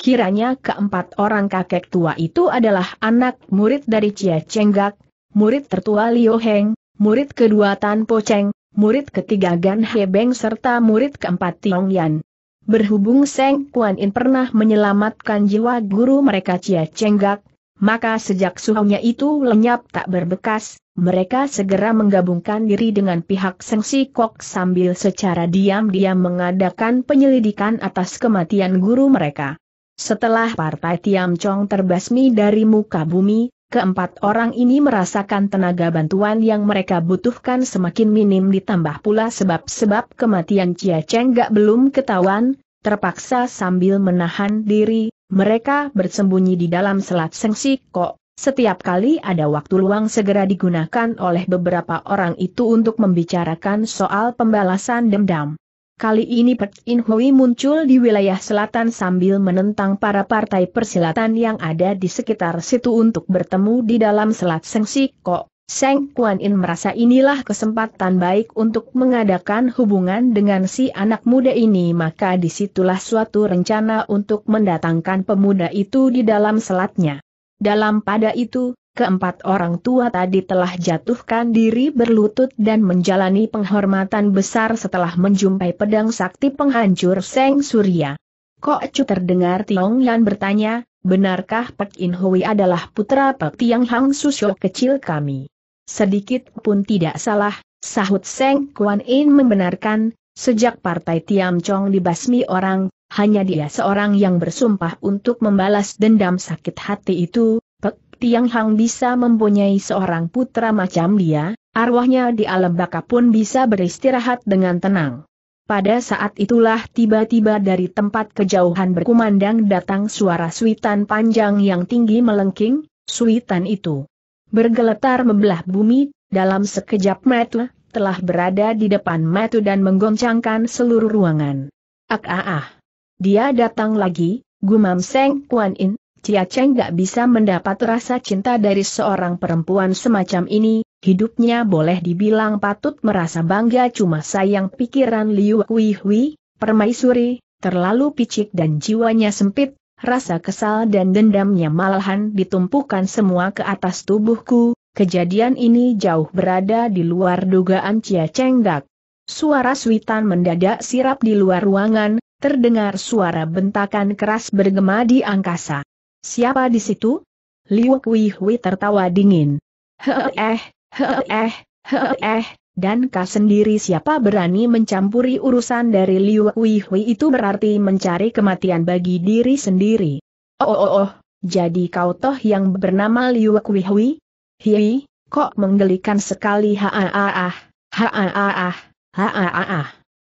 Speaker 1: Kiranya keempat orang kakek tua itu adalah anak murid dari Cia Gak, murid tertua Liu Heng, murid kedua Tan Po Cheng, murid ketiga Gan He Beng serta murid keempat Tiong Yan. Berhubung Seng Kuan In pernah menyelamatkan jiwa guru mereka Cia Chenggak, maka sejak suhunya itu lenyap tak berbekas, mereka segera menggabungkan diri dengan pihak Seng Si Kok sambil secara diam-diam mengadakan penyelidikan atas kematian guru mereka. Setelah partai Tiam Chong terbasmi dari muka bumi, Keempat orang ini merasakan tenaga bantuan yang mereka butuhkan semakin minim ditambah pula sebab-sebab kematian Chia Cheng gak belum ketahuan, terpaksa sambil menahan diri, mereka bersembunyi di dalam selat Sengsi Kok. Setiap kali ada waktu luang segera digunakan oleh beberapa orang itu untuk membicarakan soal pembalasan dendam. Kali ini Pek In Hui muncul di wilayah selatan sambil menentang para partai persilatan yang ada di sekitar situ untuk bertemu di dalam selat Sengsi Kok. Seng Kuan In merasa inilah kesempatan baik untuk mengadakan hubungan dengan si anak muda ini maka disitulah suatu rencana untuk mendatangkan pemuda itu di dalam selatnya. Dalam pada itu, keempat orang tua tadi telah jatuhkan diri berlutut dan menjalani penghormatan besar setelah menjumpai pedang sakti penghancur Seng Surya. Kok Chu terdengar Tiong Yan bertanya, benarkah Pek In Hui adalah putra Pek Tiang Hang Susyo kecil kami? Sedikit pun tidak salah, sahut Seng Kuan In membenarkan, sejak partai Tiam Chong dibasmi orang, hanya dia seorang yang bersumpah untuk membalas dendam sakit hati itu, Tiang Hang bisa mempunyai seorang putra macam dia, arwahnya di alam baka pun bisa beristirahat dengan tenang. Pada saat itulah tiba-tiba dari tempat kejauhan berkumandang datang suara suitan panjang yang tinggi melengking, suitan itu bergeletar membelah bumi, dalam sekejap mata telah berada di depan metu dan menggoncangkan seluruh ruangan. Ak ah ah. Dia datang lagi, gumam Seng Kuan In, Cia Cheng gak bisa mendapat rasa cinta dari seorang perempuan semacam ini, hidupnya boleh dibilang patut merasa bangga cuma sayang pikiran Liu Kui Hui, permaisuri, terlalu picik dan jiwanya sempit, rasa kesal dan dendamnya malahan ditumpukan semua ke atas tubuhku, kejadian ini jauh berada di luar dugaan Cia Cheng Dak. Suara suitan mendadak sirap di luar ruangan, terdengar suara bentakan keras bergema di angkasa. Siapa di situ? Liu Kui tertawa dingin. Eh, eh, eh, eh, dan kau sendiri siapa berani mencampuri urusan dari Liu Kui itu berarti mencari kematian bagi diri sendiri. Oh, oh oh oh, jadi kau toh yang bernama Liu Kui Hui? Hihi, kok menggelikan sekali haaah, ah, ah, haaah, ah, haaah.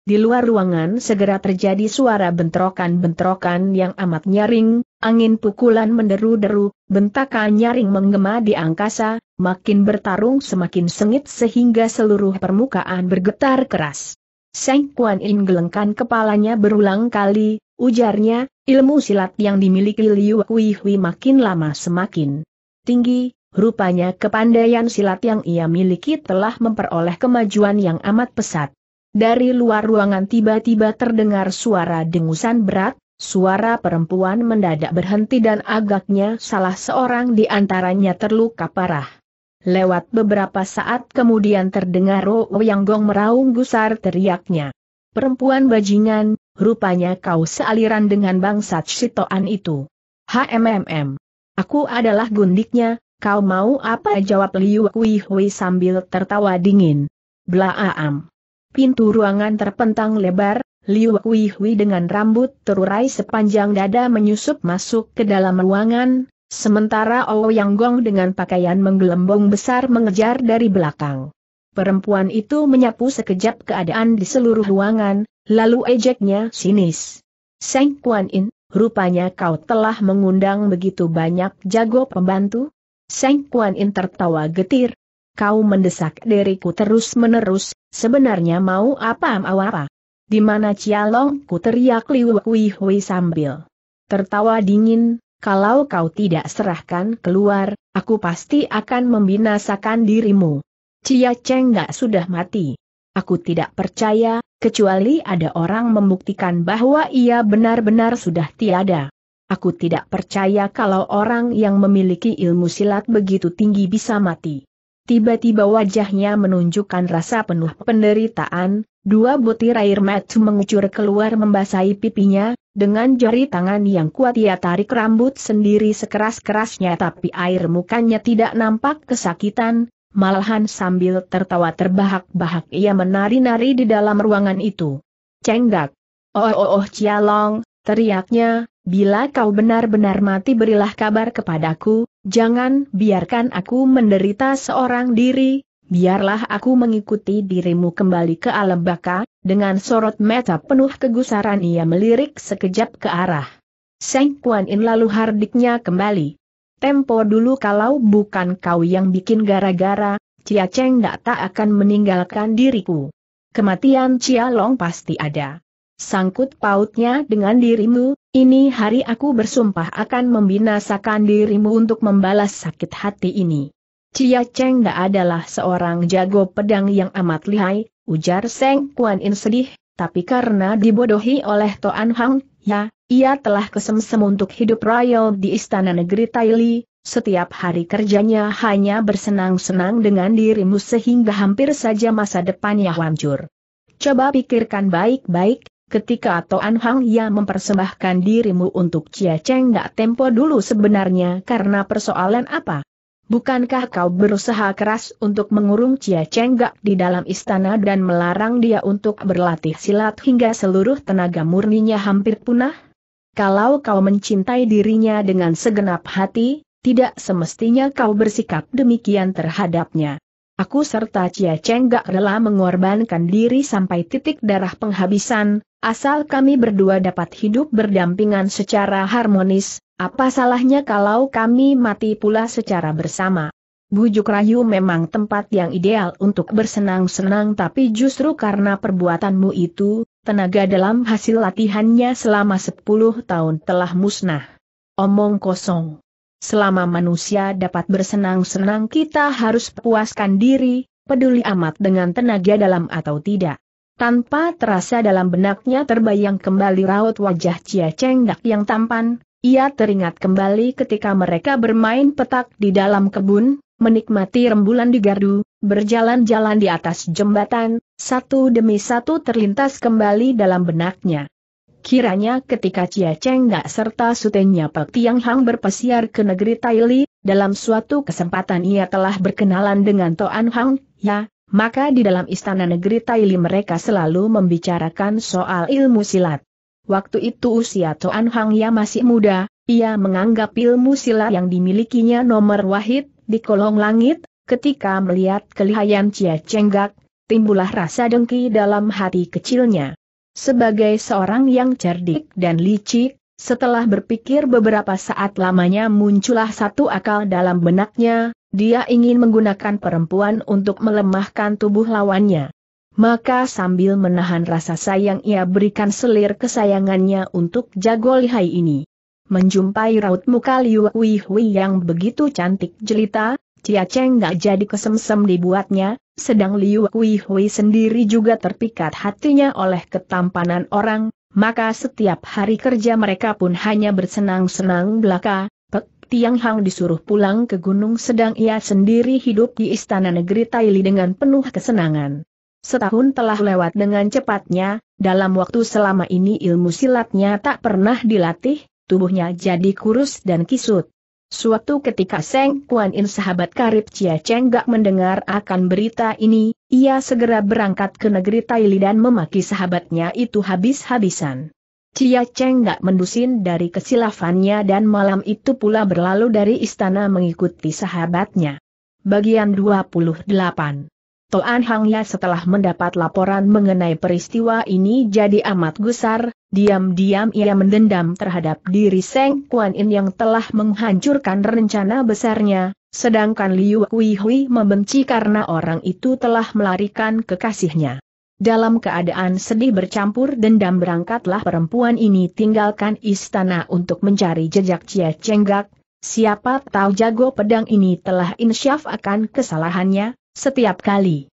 Speaker 1: Di luar ruangan segera terjadi suara bentrokan-bentrokan yang amat nyaring, Angin pukulan menderu-deru, bentakan nyaring menggema di angkasa, makin bertarung semakin sengit sehingga seluruh permukaan bergetar keras. Seng Kuan In gelengkan kepalanya berulang kali, ujarnya, ilmu silat yang dimiliki Liu Hui Hui makin lama semakin tinggi, rupanya kepandaian silat yang ia miliki telah memperoleh kemajuan yang amat pesat. Dari luar ruangan tiba-tiba terdengar suara dengusan berat, Suara perempuan mendadak berhenti dan agaknya salah seorang di antaranya terluka parah. Lewat beberapa saat kemudian terdengar Ro yang gong meraung gusar teriaknya. Perempuan bajingan, rupanya kau sealiran dengan bangsa Sitoan itu. HMMM. Aku adalah gundiknya, kau mau apa jawab Liu Kui Hui sambil tertawa dingin. Blaam. Pintu ruangan terpentang lebar, Liu Hui dengan rambut terurai sepanjang dada menyusup masuk ke dalam ruangan, sementara Ouyang Gong dengan pakaian menggelembung besar mengejar dari belakang. Perempuan itu menyapu sekejap keadaan di seluruh ruangan, lalu ejeknya sinis. Seng Kuan In, rupanya kau telah mengundang begitu banyak jago pembantu? Seng Kuan In tertawa getir. Kau mendesak diriku terus-menerus, sebenarnya mau apa-apa? Di mana Cialong ku teriak Liu Hui Hui sambil tertawa dingin, kalau kau tidak serahkan keluar, aku pasti akan membinasakan dirimu. Cia Cheng gak sudah mati. Aku tidak percaya, kecuali ada orang membuktikan bahwa ia benar-benar sudah tiada. Aku tidak percaya kalau orang yang memiliki ilmu silat begitu tinggi bisa mati. Tiba-tiba wajahnya menunjukkan rasa penuh penderitaan, dua butir air mata mengucur keluar membasahi pipinya, dengan jari tangan yang kuat ia tarik rambut sendiri sekeras-kerasnya tapi air mukanya tidak nampak kesakitan, malahan sambil tertawa terbahak-bahak ia menari-nari di dalam ruangan itu. Cenggak! Oh oh oh Cialong, teriaknya, Bila kau benar-benar mati berilah kabar kepadaku, jangan biarkan aku menderita seorang diri, biarlah aku mengikuti dirimu kembali ke alam baka, dengan sorot mata penuh kegusaran ia melirik sekejap ke arah. Seng Kuan In lalu hardiknya kembali. Tempo dulu kalau bukan kau yang bikin gara-gara, Cia Cheng tak tak akan meninggalkan diriku. Kematian Cia Long pasti ada. Sangkut pautnya dengan dirimu, ini hari aku bersumpah akan membinasakan dirimu untuk membalas sakit hati ini. Cia Cheng Da adalah seorang jago pedang yang amat lihai, ujar Seng Kuan In sedih, tapi karena dibodohi oleh Toan Hang, ya, ia telah kesemsem untuk hidup royal di istana negeri Taili, setiap hari kerjanya hanya bersenang-senang dengan dirimu sehingga hampir saja masa depannya hancur. Coba pikirkan baik-baik, Ketika Toan Hang Ya mempersembahkan dirimu untuk Cia Cheng gak Tempo dulu sebenarnya karena persoalan apa? Bukankah kau berusaha keras untuk mengurung Cia Cheng gak di dalam istana dan melarang dia untuk berlatih silat hingga seluruh tenaga murninya hampir punah? Kalau kau mencintai dirinya dengan segenap hati, tidak semestinya kau bersikap demikian terhadapnya. Aku serta Cia Cheng gak rela mengorbankan diri sampai titik darah penghabisan, asal kami berdua dapat hidup berdampingan secara harmonis, apa salahnya kalau kami mati pula secara bersama. Bujuk Rayu memang tempat yang ideal untuk bersenang-senang tapi justru karena perbuatanmu itu, tenaga dalam hasil latihannya selama 10 tahun telah musnah. Omong kosong. Selama manusia dapat bersenang-senang kita harus puaskan diri, peduli amat dengan tenaga dalam atau tidak. Tanpa terasa dalam benaknya terbayang kembali raut wajah Cheng Dak yang tampan, ia teringat kembali ketika mereka bermain petak di dalam kebun, menikmati rembulan di gardu, berjalan-jalan di atas jembatan, satu demi satu terlintas kembali dalam benaknya. Kiranya ketika Cia Cheng Gak serta sutenya Pak Tiang Hang berpesiar ke negeri Taili, dalam suatu kesempatan ia telah berkenalan dengan Toan Hang, ya, maka di dalam istana negeri Taili mereka selalu membicarakan soal ilmu silat. Waktu itu usia Toan Hang ya masih muda, ia menganggap ilmu silat yang dimilikinya nomor wahid, di kolong langit, ketika melihat kelihayan Cia Cheng Gak, timbulah rasa dengki dalam hati kecilnya. Sebagai seorang yang cerdik dan licik, setelah berpikir beberapa saat lamanya muncullah satu akal dalam benaknya, dia ingin menggunakan perempuan untuk melemahkan tubuh lawannya. Maka sambil menahan rasa sayang ia berikan selir kesayangannya untuk jago lihai ini. Menjumpai raut muka Liu Hui yang begitu cantik jelita, Cia Cheng gak jadi kesemsem dibuatnya, sedang Liu Kui Hui sendiri juga terpikat hatinya oleh ketampanan orang, maka setiap hari kerja mereka pun hanya bersenang-senang belaka, Pek Tiang Hang disuruh pulang ke gunung sedang ia sendiri hidup di istana negeri Taili dengan penuh kesenangan. Setahun telah lewat dengan cepatnya, dalam waktu selama ini ilmu silatnya tak pernah dilatih, tubuhnya jadi kurus dan kisut. Suatu ketika Seng Kuan In sahabat karib Chia Cheng Gak mendengar akan berita ini, ia segera berangkat ke negeri Taili dan memaki sahabatnya itu habis-habisan. Chia Cheng Gak mendusin dari kesilafannya dan malam itu pula berlalu dari istana mengikuti sahabatnya. Bagian 28 Toan Hang Ya setelah mendapat laporan mengenai peristiwa ini jadi amat gusar, Diam-diam ia mendendam terhadap diri Seng Kuan Yin yang telah menghancurkan rencana besarnya, sedangkan Liu Kui Hui membenci karena orang itu telah melarikan kekasihnya. Dalam keadaan sedih bercampur dendam berangkatlah perempuan ini tinggalkan istana untuk mencari jejak Cia Chenggak. siapa tahu jago pedang ini telah insyaf akan kesalahannya, setiap kali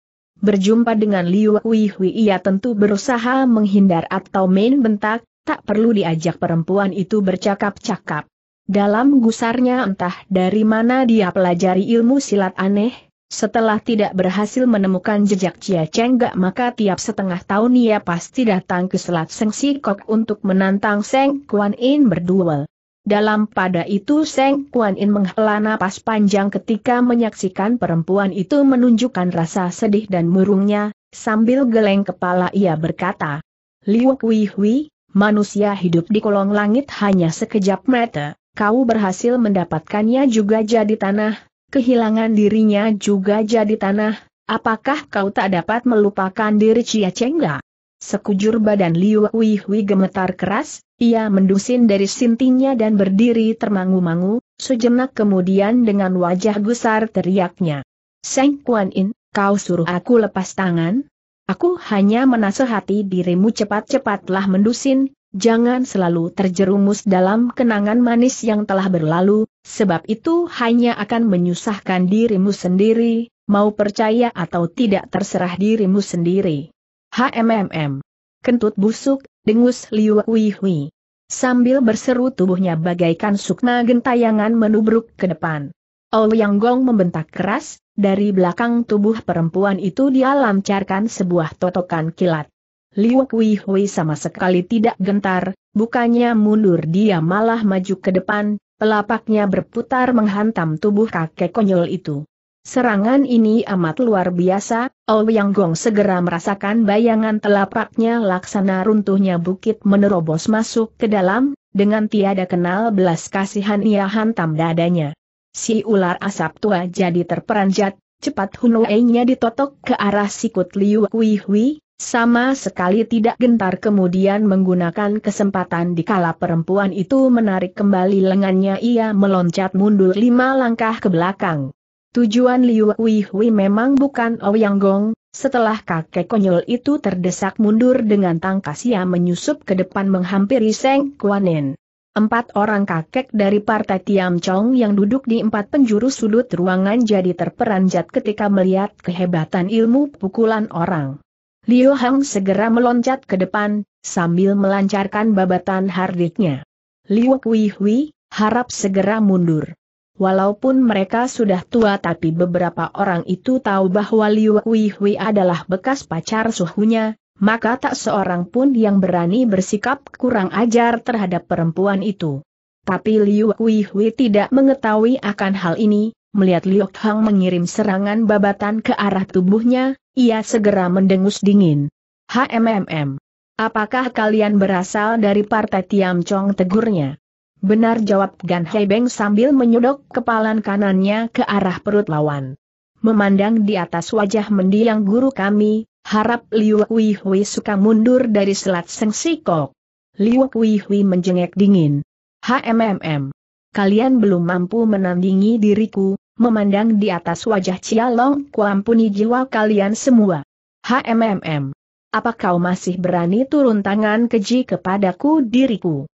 Speaker 1: berjumpa dengan Liu Huihui ia tentu berusaha menghindar atau main bentak, tak perlu diajak perempuan itu bercakap-cakap. Dalam gusarnya entah dari mana dia pelajari ilmu silat aneh, setelah tidak berhasil menemukan jejak Chia Cheng Gak maka tiap setengah tahun ia pasti datang ke Selat Seng Sikok untuk menantang Seng Kuan In berduel. Dalam pada itu Seng Kuan In menghela napas panjang ketika menyaksikan perempuan itu menunjukkan rasa sedih dan murungnya, sambil geleng kepala ia berkata, Liu Kui Hui, manusia hidup di kolong langit hanya sekejap mata, kau berhasil mendapatkannya juga jadi tanah, kehilangan dirinya juga jadi tanah, apakah kau tak dapat melupakan diri Cia Chengga? Sekujur badan Liu Huihui gemetar keras, ia mendusin dari sintinya dan berdiri termangu-mangu, sejenak kemudian dengan wajah gusar teriaknya. Seng Kuan In, kau suruh aku lepas tangan? Aku hanya menasehati dirimu cepat-cepatlah mendusin, jangan selalu terjerumus dalam kenangan manis yang telah berlalu, sebab itu hanya akan menyusahkan dirimu sendiri, mau percaya atau tidak terserah dirimu sendiri. HMMM. Kentut busuk, dengus Liu Hui Hui. Sambil berseru tubuhnya bagaikan sukma gentayangan menubruk ke depan. Ouyang Gong membentak keras, dari belakang tubuh perempuan itu dia lancarkan sebuah totokan kilat. Liu Kui Hui sama sekali tidak gentar, bukannya mundur dia malah maju ke depan, pelapaknya berputar menghantam tubuh kakek konyol itu. Serangan ini amat luar biasa, Ouyang Gong segera merasakan bayangan telapaknya laksana runtuhnya bukit menerobos masuk ke dalam, dengan tiada kenal belas kasihan ia hantam dadanya. Si ular asap tua jadi terperanjat, cepat hunuainya ditotok ke arah sikut Liu Kui Hui, sama sekali tidak gentar kemudian menggunakan kesempatan di kala perempuan itu menarik kembali lengannya ia meloncat mundur lima langkah ke belakang. Tujuan Liu Hui memang bukan Ouyang oh Gong, setelah kakek konyol itu terdesak mundur dengan tangkas ia menyusup ke depan menghampiri Seng Kuanin. Empat orang kakek dari partai Tiam Chong yang duduk di empat penjuru sudut ruangan jadi terperanjat ketika melihat kehebatan ilmu pukulan orang. Liu Hang segera meloncat ke depan, sambil melancarkan babatan hardiknya. Liu Kui Hui, harap segera mundur. Walaupun mereka sudah tua tapi beberapa orang itu tahu bahwa Liu Kui adalah bekas pacar suhunya, maka tak seorang pun yang berani bersikap kurang ajar terhadap perempuan itu. Tapi Liu Kui tidak mengetahui akan hal ini, melihat Liu Hang mengirim serangan babatan ke arah tubuhnya, ia segera mendengus dingin. HMMM. Apakah kalian berasal dari partai Tiam Chong tegurnya? Benar jawab Gan Hebeng sambil menyodok kepalan kanannya ke arah perut lawan. Memandang di atas wajah mendiang guru kami, harap Liu Hui Hui suka mundur dari selat Seng Liu Hui Hui menjengek dingin. HMMM. Kalian belum mampu menandingi diriku, memandang di atas wajah Cialong kuampuni jiwa kalian semua. HMMM. Apa kau masih berani turun tangan keji kepadaku diriku?